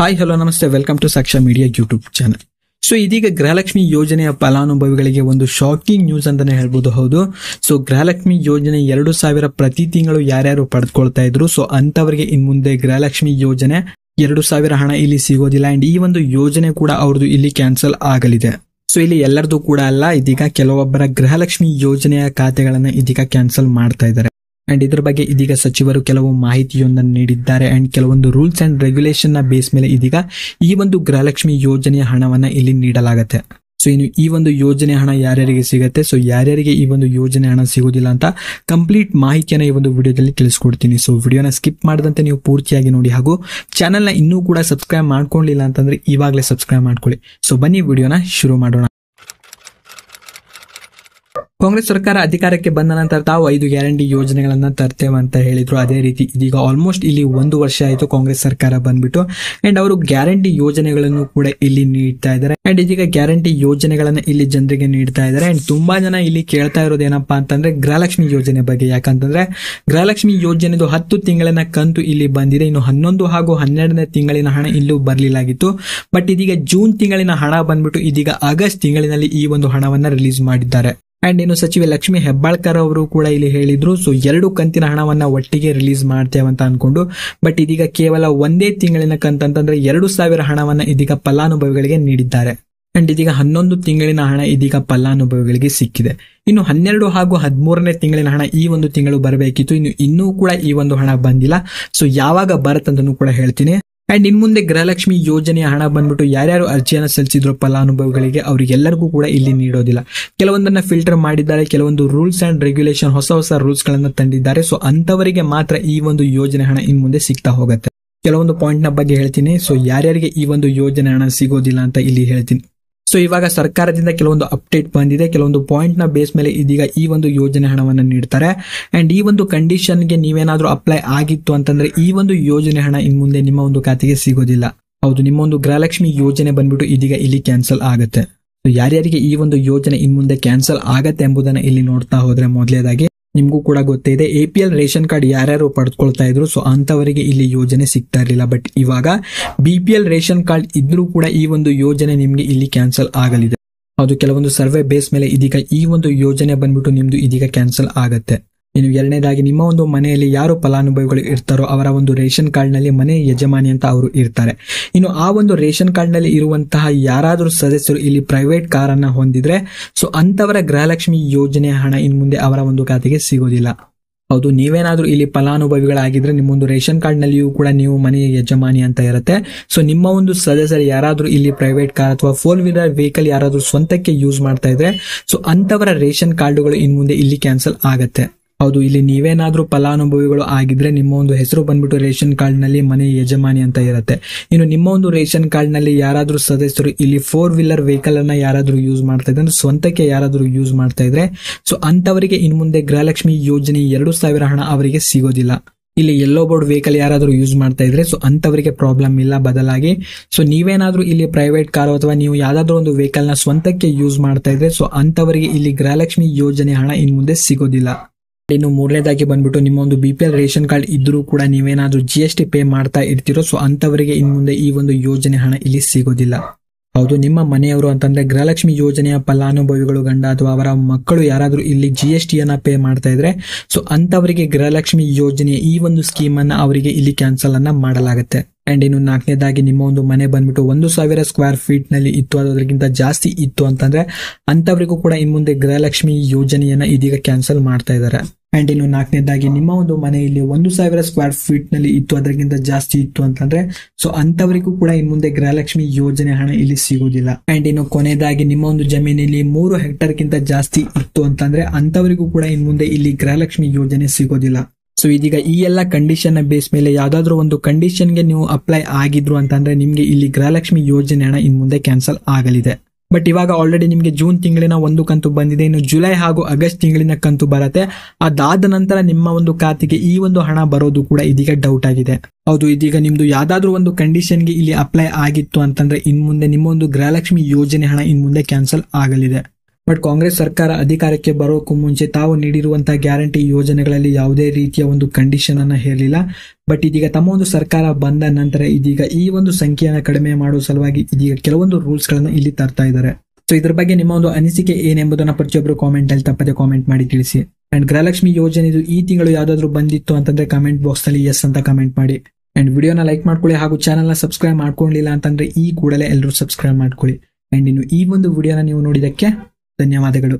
hi hello ನಮಸ್ತೆ welcome to Saksha media YouTube channel so ಇದೀಗ ಗೃಹಲಕ್ಷ್ಮಿ ಯೋಜನೆಯ ಫಲಾನುಭವಿಗಳಿಗೆ ಒಂದು ಶಾಕಿಂಗ್ ನ್ಯೂಸ್ ಅಂತಾನೆ ಹೇಳ್ಬೋದು ಹೌದು ಸೊ ಗೃಹಲಕ್ಷ್ಮಿ ಯೋಜನೆ ಎರಡು ಸಾವಿರ ಪ್ರತಿ ತಿಂಗಳು ಯಾರ್ಯಾರು ಪಡೆದುಕೊಳ್ತಾ ಇದ್ರು ಸೊ ಅಂತವರಿಗೆ ಇನ್ ಮುಂದೆ ಗೃಹಲಕ್ಷ್ಮಿ ಯೋಜನೆ ಎರಡು ಸಾವಿರ ಹಣ ಇಲ್ಲಿ ಸಿಗೋದಿಲ್ಲ ಅಂಡ್ ಈ ಒಂದು ಯೋಜನೆ ಕೂಡ ಅವ್ರದ್ದು ಇಲ್ಲಿ ಕ್ಯಾನ್ಸಲ್ ಆಗಲಿದೆ ಸೊ ಇಲ್ಲಿ ಎಲ್ಲರದು ಕೂಡ ಅಲ್ಲ ಇದೀಗ ಕೆಲವೊಬ್ಬರ ಗೃಹಲಕ್ಷ್ಮಿ ಯೋಜನೆಯ ಖಾತೆಗಳನ್ನ ಇದೀಗ ಕ್ಯಾನ್ಸಲ್ ಮಾಡ್ತಾ ಇದ್ದಾರೆ ಅಂಡ್ ಇದರ ಬಗ್ಗೆ ಇದೀಗ ಸಚಿವರು ಕೆಲವು ಮಾಹಿತಿಯೊಂದನ್ನು ನೀಡಿದ್ದಾರೆ ಅಂಡ್ ಕೆಲವೊಂದು ರೂಲ್ಸ್ ಅಂಡ್ ರೆಗ್ಯುಲೇಷನ್ ಬೇಸ್ ಮೇಲೆ ಇದೀಗ ಈ ಒಂದು ಗೃಹಲಕ್ಷ್ಮಿ ಯೋಜನೆಯ ಹಣವನ್ನ ಇಲ್ಲಿ ನೀಡಲಾಗುತ್ತೆ ಸೊ ಇನ್ನು ಈ ಒಂದು ಯೋಜನೆ ಹಣ ಯಾರ್ಯಾರಿಗೆ ಸಿಗುತ್ತೆ ಸೊ ಯಾರ್ಯಾರಿಗೆ ಈ ಒಂದು ಯೋಜನೆ ಹಣ ಸಿಗೋದಿಲ್ಲ ಅಂತ ಕಂಪ್ಲೀಟ್ ಮಾಹಿತಿಯನ್ನು ಈ ಒಂದು ವಿಡಿಯೋದಲ್ಲಿ ತಿಳಿಸ್ಕೊಡ್ತೀನಿ ಸೊ ವಿಡಿಯೋನ ಸ್ಕಿಪ್ ಮಾಡದಂತೆ ನೀವು ಪೂರ್ತಿಯಾಗಿ ನೋಡಿ ಹಾಗೂ ಚಾನಲ್ನ ಇನ್ನೂ ಕೂಡ ಸಬ್ಸ್ಕ್ರೈಬ್ ಮಾಡ್ಕೊಂಡಿಲ್ಲ ಅಂತಂದ್ರೆ ಇವಾಗಲೇ ಸಬ್ಸ್ಕ್ರೈಬ್ ಮಾಡ್ಕೊಳ್ಳಿ ಸೊ ಬನ್ನಿ ವಿಡಿಯೋನ ಶುರು ಮಾಡೋಣ ಕಾಂಗ್ರೆಸ್ ಸರ್ಕಾರ ಅಧಿಕಾರಕ್ಕೆ ಬಂದ ನಂತರ ತಾವು ಐದು ಗ್ಯಾರಂಟಿ ಯೋಜನೆಗಳನ್ನ ತರ್ತೇವೆ ಅಂತ ಹೇಳಿದ್ರು ಅದೇ ರೀತಿ ಇದೀಗ ಆಲ್ಮೋಸ್ಟ್ ಇಲ್ಲಿ ಒಂದು ವರ್ಷ ಆಯಿತು ಕಾಂಗ್ರೆಸ್ ಸರ್ಕಾರ ಬಂದ್ಬಿಟ್ಟು ಅಂಡ್ ಅವರು ಗ್ಯಾರಂಟಿ ಯೋಜನೆಗಳನ್ನು ಕೂಡ ಇಲ್ಲಿ ನೀಡ್ತಾ ಇದ್ದಾರೆ ಅಂಡ್ ಇದೀಗ ಗ್ಯಾರಂಟಿ ಯೋಜನೆಗಳನ್ನ ಇಲ್ಲಿ ಜನರಿಗೆ ನೀಡ್ತಾ ಇದ್ದಾರೆ ಅಂಡ್ ತುಂಬಾ ಜನ ಇಲ್ಲಿ ಕೇಳ್ತಾ ಇರೋದು ಏನಪ್ಪಾ ಅಂತಂದ್ರೆ ಗೃಹಲಕ್ಷ್ಮಿ ಯೋಜನೆ ಬಗ್ಗೆ ಯಾಕಂತಂದ್ರೆ ಗೃಹಲಕ್ಷ್ಮಿ ಯೋಜನೆದು ಹತ್ತು ತಿಂಗಳಿನ ಕಂತು ಇಲ್ಲಿ ಬಂದಿದೆ ಇನ್ನು ಹನ್ನೊಂದು ಹಾಗೂ ಹನ್ನೆರಡನೇ ತಿಂಗಳಿನ ಹಣ ಇಲ್ಲೂ ಬರಲಿಲ್ಲಾಗಿತ್ತು ಬಟ್ ಇದೀಗ ಜೂನ್ ತಿಂಗಳಿನ ಹಣ ಬಂದ್ಬಿಟ್ಟು ಇದೀಗ ಆಗಸ್ಟ್ ತಿಂಗಳಿನಲ್ಲಿ ಈ ಒಂದು ಹಣವನ್ನ ರಿಲೀಸ್ ಮಾಡಿದ್ದಾರೆ ಅಂಡ್ ಇನ್ನು ಸಚಿವೆ ಲಕ್ಷ್ಮಿ ಹೆಬ್ಬಾಳ್ಕರ್ ಅವರು ಕೂಡ ಇಲ್ಲಿ ಹೇಳಿದ್ರು ಸೊ ಎರಡು ಕಂತಿನ ಹಣವನ್ನ ಒಟ್ಟಿಗೆ ರಿಲೀಸ್ ಮಾಡ್ತೇವೆ ಅಂತ ಅಂದ್ಕೊಂಡು ಬಟ್ ಇದೀಗ ಕೇವಲ ಒಂದೇ ತಿಂಗಳಿನ ಕಂತಂತಂದ್ರೆ ಎರಡು ಸಾವಿರ ಹಣವನ್ನು ಇದೀಗ ಫಲಾನುಭವಿಗಳಿಗೆ ನೀಡಿದ್ದಾರೆ ಅಂಡ್ ಇದೀಗ ಹನ್ನೊಂದು ತಿಂಗಳಿನ ಹಣ ಇದೀಗ ಫಲಾನುಭವಿಗಳಿಗೆ ಸಿಕ್ಕಿದೆ ಇನ್ನು ಹನ್ನೆರಡು ಹಾಗೂ ಹದಿಮೂರನೇ ತಿಂಗಳಿನ ಹಣ ಈ ಒಂದು ತಿಂಗಳು ಬರಬೇಕಿತ್ತು ಇನ್ನು ಇನ್ನೂ ಕೂಡ ಈ ಒಂದು ಹಣ ಬಂದಿಲ್ಲ ಸೊ ಯಾವಾಗ ಬರುತ್ತಂತನೂ ಕೂಡ ಹೇಳ್ತೀನಿ ಅಂಡ್ ಇನ್ ಮುಂದೆ ಗೃಹಲಕ್ಷ್ಮಿ ಯೋಜನೆಯ ಹಣ ಬಂದ್ಬಿಟ್ಟು ಯಾರ್ಯಾರು ಅರ್ಜಿಯನ್ನು ಸಲ್ಲಿಸಿದ್ರು ಫಲಾನುಭವಿಗಳಿಗೆ ಅವರಿಗೆಲ್ಲರಿಗೂ ಕೂಡ ಇಲ್ಲಿ ನೀಡೋದಿಲ್ಲ ಕೆಲವೊಂದನ್ನ ಫಿಲ್ಟರ್ ಮಾಡಿದ್ದಾರೆ ಕೆಲವೊಂದು ರೂಲ್ಸ್ ಅಂಡ್ ರೆಗ್ಯುಲೇಷನ್ ಹೊಸ ಹೊಸ ರೂಲ್ಸ್ ಗಳನ್ನ ತಂದಿದ್ದಾರೆ ಸೊ ಅಂತವರಿಗೆ ಮಾತ್ರ ಈ ಒಂದು ಯೋಜನೆ ಹಣ ಇನ್ ಮುಂದೆ ಸಿಗ್ತಾ ಹೋಗುತ್ತೆ ಕೆಲವೊಂದು ಪಾಯಿಂಟ್ ನ ಬಗ್ಗೆ ಹೇಳ್ತೀನಿ ಸೊ ಯಾರ್ಯಾರಿಗೆ ಈ ಒಂದು ಯೋಜನೆ ಹಣ ಸಿಗೋದಿಲ್ಲ ಅಂತ ಇಲ್ಲಿ ಹೇಳ್ತೀನಿ ಸೊ ಇವಾಗ ಸರ್ಕಾರದಿಂದ ಕೆಲವೊಂದು ಅಪ್ಡೇಟ್ ಬಂದಿದೆ ಕೆಲವೊಂದು ಪಾಯಿಂಟ್ ನ ಬೇಸ್ ಮೇಲೆ ಇದೀಗ ಈ ಒಂದು ಯೋಜನೆ ಹಣವನ್ನು ನೀಡ್ತಾರೆ ಅಂಡ್ ಈ ಒಂದು ಕಂಡೀಷನ್ ಗೆ ನೀವೇನಾದ್ರೂ ಅಪ್ಲೈ ಆಗಿತ್ತು ಅಂತಂದ್ರೆ ಈ ಒಂದು ಯೋಜನೆ ಹಣ ಇನ್ ಮುಂದೆ ನಿಮ್ಮ ಒಂದು ಖಾತೆಗೆ ಸಿಗೋದಿಲ್ಲ ಹೌದು ನಿಮ್ಮ ಒಂದು ಗೃಹಲಕ್ಷ್ಮಿ ಯೋಜನೆ ಬಂದ್ಬಿಟ್ಟು ಇದೀಗ ಇಲ್ಲಿ ಕ್ಯಾನ್ಸಲ್ ಆಗುತ್ತೆ ಯಾರ್ಯಾರಿಗೆ ಈ ಒಂದು ಯೋಜನೆ ಇನ್ ಮುಂದೆ ಕ್ಯಾನ್ಸಲ್ ಆಗತ್ತೆ ಎಂಬುದನ್ನು ಇಲ್ಲಿ ನೋಡ್ತಾ ಹೋದ್ರೆ ಮೊದಲೇದಾಗಿ ನಿಮಗೂ ಕೂಡ ಗೊತ್ತೇ ಇದೆ A P L ration card ಯಾರ್ಯಾರು ಪಡ್ಕೊಳ್ತಾ ಇದ್ರು ಸೊ ಅಂಥವರಿಗೆ ಇಲ್ಲಿ ಯೋಜನೆ ಸಿಗ್ತಾ ಇರಲಿಲ್ಲ ಬಟ್ ಇವಾಗ B P L ration card ಇದ್ರೂ ಕೂಡ ಈ ಒಂದು ಯೋಜನೆ ನಿಮಗೆ ಇಲ್ಲಿ ಕ್ಯಾನ್ಸಲ್ ಆಗಲಿದೆ ಅದು ಕೆಲವೊಂದು ಸರ್ವೆ ಬೇಸ್ ಮೇಲೆ ಇದೀಗ ಈ ಒಂದು ಯೋಜನೆ ಬಂದ್ಬಿಟ್ಟು ನಿಮ್ದು ಇದೀಗ ಕ್ಯಾನ್ಸಲ್ ಆಗುತ್ತೆ ಇನ್ನು ಎರಡನೇದಾಗಿ ನಿಮ್ಮ ಒಂದು ಮನೆಯಲ್ಲಿ ಯಾರು ಫಲಾನುಭವಿಗಳು ಇರ್ತಾರೋ ಅವರ ಒಂದು ರೇಷನ್ ಕಾರ್ಡ್ನಲ್ಲಿ ಮನೆ ಯಜಮಾನಿ ಅಂತ ಅವರು ಇರ್ತಾರೆ ಇನ್ನು ಆ ಒಂದು ರೇಷನ್ ಕಾರ್ಡ್ನಲ್ಲಿ ಇರುವಂತಹ ಯಾರಾದರೂ ಸದಸ್ಯರು ಇಲ್ಲಿ ಪ್ರೈವೇಟ್ ಕಾರನ್ನು ಹೊಂದಿದ್ರೆ ಸೊ ಅಂಥವರ ಗೃಹಲಕ್ಷ್ಮಿ ಯೋಜನೆ ಹಣ ಇನ್ನು ಮುಂದೆ ಅವರ ಒಂದು ಖಾತೆಗೆ ಸಿಗೋದಿಲ್ಲ ಹೌದು ನೀವೇನಾದರೂ ಇಲ್ಲಿ ಫಲಾನುಭವಿಗಳಾಗಿದ್ದರೆ ನಿಮ್ಮೊಂದು ರೇಷನ್ ಕಾರ್ಡ್ನಲ್ಲಿಯೂ ಕೂಡ ನೀವು ಮನೆಯ ಯಜಮಾನಿ ಅಂತ ಇರುತ್ತೆ ಸೊ ನಿಮ್ಮ ಒಂದು ಸದಸ್ಯರು ಯಾರಾದರೂ ಇಲ್ಲಿ ಪ್ರೈವೇಟ್ ಕಾರ್ ಅಥವಾ ಫೋರ್ ವೀಲರ್ ವೆಹಿಕಲ್ ಯಾರಾದರೂ ಸ್ವಂತಕ್ಕೆ ಯೂಸ್ ಮಾಡ್ತಾ ಇದ್ರೆ ಸೊ ಅಂಥವರ ರೇಷನ್ ಕಾರ್ಡುಗಳು ಇನ್ನು ಮುಂದೆ ಇಲ್ಲಿ ಕ್ಯಾನ್ಸಲ್ ಆಗುತ್ತೆ ಹೌದು ಇಲ್ಲಿ ನೀವೇನಾದರೂ ಫಲಾನುಭವಿಗಳು ಆಗಿದ್ರೆ ನಿಮ್ಮ ಒಂದು ಹೆಸರು ಬಂದ್ಬಿಟ್ಟು ರೇಷನ್ ಕಾರ್ಡ್ನಲ್ಲಿ ಮನೆ ಯಜಮಾನಿ ಅಂತ ಇರುತ್ತೆ ಇನ್ನು ನಿಮ್ಮ ಒಂದು ರೇಷನ್ ಕಾರ್ಡ್ನಲ್ಲಿ ಯಾರಾದರೂ ಸದಸ್ಯರು ಇಲ್ಲಿ ಫೋರ್ ವೀಲರ್ ವೆಹಿಕಲ್ ಅನ್ನ ಯಾರಾದರೂ ಯೂಸ್ ಮಾಡ್ತಾ ಇದ್ರೆ ಸ್ವಂತಕ್ಕೆ ಯಾರಾದರೂ ಯೂಸ್ ಮಾಡ್ತಾ ಇದ್ರೆ ಸೊ ಅಂತವರಿಗೆ ಇನ್ನು ಮುಂದೆ ಗೃಹಲಕ್ಷ್ಮಿ ಯೋಜನೆ ಎರಡು ಸಾವಿರ ಹಣ ಅವರಿಗೆ ಸಿಗೋದಿಲ್ಲ ಇಲ್ಲಿ ಎಲ್ಲೋ ಬೋರ್ಡ್ ವೆಹಿಕಲ್ ಯಾರಾದರೂ ಯೂಸ್ ಮಾಡ್ತಾ ಇದ್ರೆ ಸೊ ಅಂತವರಿಗೆ ಪ್ರಾಬ್ಲಮ್ ಇಲ್ಲ ಬದಲಾಗಿ ಸೊ ನೀವೇನಾದರೂ ಇಲ್ಲಿ ಪ್ರೈವೇಟ್ ಕಾರು ಅಥವಾ ನೀವು ಯಾವ್ದಾದ್ರು ಒಂದು ವೆಹಿಕಲ್ ನ ಸ್ವಂತಕ್ಕೆ ಯೂಸ್ ಮಾಡ್ತಾ ಇದ್ರೆ ಸೊ ಅಂತವರಿಗೆ ಇಲ್ಲಿ ಗೃಹಲಕ್ಷ್ಮಿ ಯೋಜನೆ ಹಣ ಇನ್ ಮುಂದೆ ಸಿಗೋದಿಲ್ಲ ಇನ್ನು ಮೂರನೇದಾಗಿ ಬಂದ್ಬಿಟ್ಟು ನಿಮ್ಮ ಒಂದು B P L ration card ಇದ್ರೂ ಕೂಡ ನೀವೇನಾದ್ರೂ ಜಿ ಎಸ್ ಟಿ ಪೇ ಮಾಡ್ತಾ ಇರ್ತೀರೋ ಸೊ ಅಂತವರಿಗೆ ಇನ್ನು ಮುಂದೆ ಈ ಒಂದು ಯೋಜನೆ ಹಣ ಇಲ್ಲಿ ಸಿಗೋದಿಲ್ಲ ಹೌದು ನಿಮ್ಮ ಮನೆಯವರು ಅಂತಂದ್ರೆ ಗೃಹಲಕ್ಷ್ಮಿ ಯೋಜನೆಯ ಫಲಾನುಭವಿಗಳು ಗಂಡ ಅಥವಾ ಅವರ ಮಕ್ಕಳು ಯಾರಾದರೂ ಇಲ್ಲಿ ಜಿ ಎಸ್ ಟಿ ಅನ್ನ ಪೇ ಮಾಡ್ತಾ ಇದ್ರೆ ಸೊ ಅಂತವರಿಗೆ ಗೃಹಲಕ್ಷ್ಮಿ ಯೋಜನೆಯ ಈ ಒಂದು ಸ್ಕೀಮ್ ಅನ್ನ ಅವರಿಗೆ ಇಲ್ಲಿ ಕ್ಯಾನ್ಸಲ್ ಅನ್ನ ಮಾಡಲಾಗುತ್ತೆ ಅಂಡ್ ಇನ್ನು ನಾಲ್ಕನೇದಾಗಿ ನಿಮ್ಮ ಒಂದು ಮನೆ ಬಂದ್ಬಿಟ್ಟು ಒಂದು ಸಾವಿರ ಸ್ಕ್ವೇರ್ ಫೀಟ್ ನಲ್ಲಿ ಇತ್ತು ಅದಕ್ಕಿಂತ ಜಾಸ್ತಿ ಇತ್ತು ಅಂತಂದ್ರೆ ಅಂತವರಿಗೂ ಕೂಡ ಇನ್ ಮುಂದೆ ಗೃಹಲಕ್ಷ್ಮಿ ಯೋಜನೆಯನ್ನ ಇದೀಗ ಕ್ಯಾನ್ಸಲ್ ಮಾಡ್ತಾ ಇದ್ದಾರೆ ಅಂಡ್ ಇನ್ನು ನಾಲ್ಕನೇದಾಗಿ ನಿಮ್ಮ ಒಂದು ಮನೆಯಲ್ಲಿ ಒಂದು ಸಾವಿರ ಸ್ಕ್ವೇರ್ ಫೀಟ್ ನಲ್ಲಿ ಇತ್ತು ಅದಕ್ಕಿಂತ ಜಾಸ್ತಿ ಇತ್ತು ಅಂತಂದ್ರೆ ಸೊ ಅಂತವರಿಗೂ ಕೂಡ ಇನ್ ಮುಂದೆ ಗೃಹಲಕ್ಷ್ಮಿ ಯೋಜನೆ ಹಣ ಇಲ್ಲಿ ಸಿಗುವುದಿಲ್ಲ ಅಂಡ್ ಇನ್ನು ಕೊನೆಯದಾಗಿ ನಿಮ್ಮ ಒಂದು ಜಮೀನಿನಲ್ಲಿ ಮೂರು ಹೆಕ್ಟರ್ ಗಿಂತ ಜಾಸ್ತಿ ಇತ್ತು ಅಂತಂದ್ರೆ ಅಂತವರಿಗೂ ಕೂಡ ಇನ್ ಮುಂದೆ ಇಲ್ಲಿ ಗೃಹಲಕ್ಷ್ಮಿ ಯೋಜನೆ ಸಿಗೋದಿಲ್ಲ ಸೊ ಇದೀಗ ಈ ಎಲ್ಲ ಕಂಡೀಷನ್ ಬೇಸ್ ಮೇಲೆ ಯಾವ್ದಾದ್ರು ಒಂದು ಕಂಡೀಷನ್ಗೆ ನೀವು ಅಪ್ಲೈ ಆಗಿದ್ರು ಅಂತಂದ್ರೆ ನಿಮಗೆ ಇಲ್ಲಿ ಗೃಹಲಕ್ಷ್ಮಿ ಯೋಜನೆ ಹಣ ಇನ್ ಮುಂದೆ ಕ್ಯಾನ್ಸಲ್ ಆಗಲಿದೆ ಬಟ್ ಇವಾಗ ಆಲ್ರೆಡಿ ನಿಮಗೆ ಜೂನ್ ತಿಂಗಳಿನ ಒಂದು ಕಂತು ಬಂದಿದೆ ಇನ್ನು ಜುಲೈ ಹಾಗೂ ಆಗಸ್ಟ್ ತಿಂಗಳಿನ ಕಂತು ಬರುತ್ತೆ ಅದಾದ ನಂತರ ನಿಮ್ಮ ಒಂದು ಖಾತೆಗೆ ಈ ಒಂದು ಹಣ ಬರೋದು ಕೂಡ ಇದೀಗ ಡೌಟ್ ಆಗಿದೆ ಹೌದು ಇದೀಗ ನಿಮ್ದು ಯಾವ್ದಾದ್ರು ಒಂದು ಕಂಡೀಷನ್ಗೆ ಇಲ್ಲಿ ಅಪ್ಲೈ ಆಗಿತ್ತು ಅಂತಂದ್ರೆ ಇನ್ ಮುಂದೆ ನಿಮ್ಮ ಒಂದು ಗೃಹಲಕ್ಷ್ಮಿ ಯೋಜನೆ ಹಣ ಇನ್ ಮುಂದೆ ಕ್ಯಾನ್ಸಲ್ ಆಗಲಿದೆ ಬಟ್ ಕಾಂಗ್ರೆಸ್ ಸರ್ಕಾರ ಅಧಿಕಾರಕ್ಕೆ ಬರೋಕ್ಕೂ ಮುಂಚೆ ತಾವು ನೀಡಿರುವಂತಹ ಗ್ಯಾರಂಟಿ ಯೋಜನೆಗಳಲ್ಲಿ ಯಾವುದೇ ರೀತಿಯ ಒಂದು ಕಂಡೀಷನ್ ಅನ್ನ ಹೇರಲಿಲ್ಲ ಬಟ್ ಇದೀಗ ತಮ್ಮ ಒಂದು ಸರ್ಕಾರ ಬಂದ ನಂತರ ಇದೀಗ ಈ ಒಂದು ಸಂಖ್ಯೆಯನ್ನು ಕಡಿಮೆ ಮಾಡುವ ಸಲುವಾಗಿ ಇದೀಗ ಕೆಲವೊಂದು ರೂಲ್ಸ್ ಗಳನ್ನು ಇಲ್ಲಿ ತರ್ತಾ ಇದ್ದಾರೆ ಸೊ ಇದ್ರ ಬಗ್ಗೆ ನಿಮ್ಮ ಒಂದು ಅನಿಸಿಕೆ ಏನೆಂಬುದನ್ನು ಪ್ರತಿಯೊಬ್ಬರು ಕಾಮೆಂಟ್ ಅಲ್ಲಿ ತಪ್ಪದೆ ಕಾಮೆಂಟ್ ಮಾಡಿ ತಿಳಿಸಿ ಅಂಡ್ ಗೃಹಲಕ್ಷ್ಮಿ ಇದು ಈ ತಿಂಗಳು ಯಾವ್ದಾದ್ರು ಬಂದಿತ್ತು ಅಂತಂದ್ರೆ ಕಮೆಂಟ್ ಬಾಕ್ಸ್ ನಲ್ಲಿ ಎಸ್ ಅಂತ ಕಮೆಂಟ್ ಮಾಡಿ ಅಂಡ್ ವಿಡಿಯೋನ ಲೈಕ್ ಮಾಡ್ಕೊಳ್ಳಿ ಹಾಗೂ ನ ಸಬ್ಸ್ಕ್ರೈಬ್ ಮಾಡ್ಕೊಂಡಿಲ್ಲ ಅಂತಂದ್ರೆ ಈ ಕೂಡಲೇ ಎಲ್ಲರೂ ಸಬ್ಸ್ಕ್ರೈಬ್ ಮಾಡ್ಕೊಳ್ಳಿ ಅಂಡ್ ಇನ್ನು ಈ ಒಂದು ವಿಡಿಯೋನ ನೀವು ನೋಡಿದಕ್ಕೆ ಧನ್ಯವಾದಗಳು